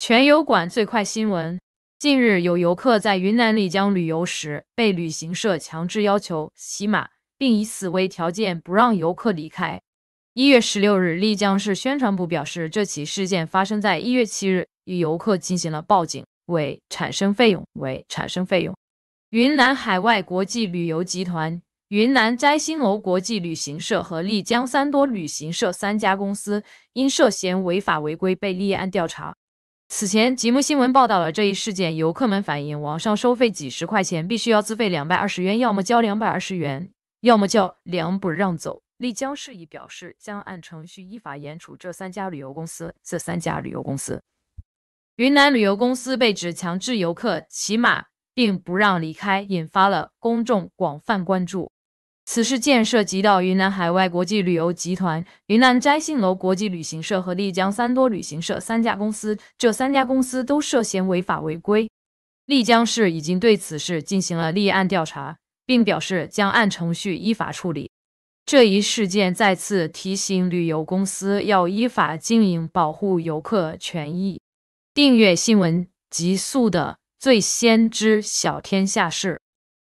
全游馆最快新闻。近日，有游客在云南丽江旅游时，被旅行社强制要求骑马，并以此为条件不让游客离开。一月十六日，丽江市宣传部表示，这起事件发生在一月七日，与游客进行了报警，为产生费用，为产生费用。云南海外国际旅游集团、云南摘星楼国际旅行社和丽江三多旅行社三家公司因涉嫌违法违规被立案调查。此前，吉目新闻报道了这一事件。游客们反映，网上收费几十块钱，必须要自费两百二十元，要么交两百二十元，要么叫两不让走。丽江市已表示将按程序依法严处这三家旅游公司。这三家旅游公司，云南旅游公司被指强制游客骑马，并不让离开，引发了公众广泛关注。此事件涉及到云南海外国际旅游集团、云南摘星楼国际旅行社和丽江三多旅行社三家公司，这三家公司都涉嫌违法违规。丽江市已经对此事进行了立案调查，并表示将按程序依法处理。这一事件再次提醒旅游公司要依法经营，保护游客权益。订阅新闻，极速的最先知晓天下事。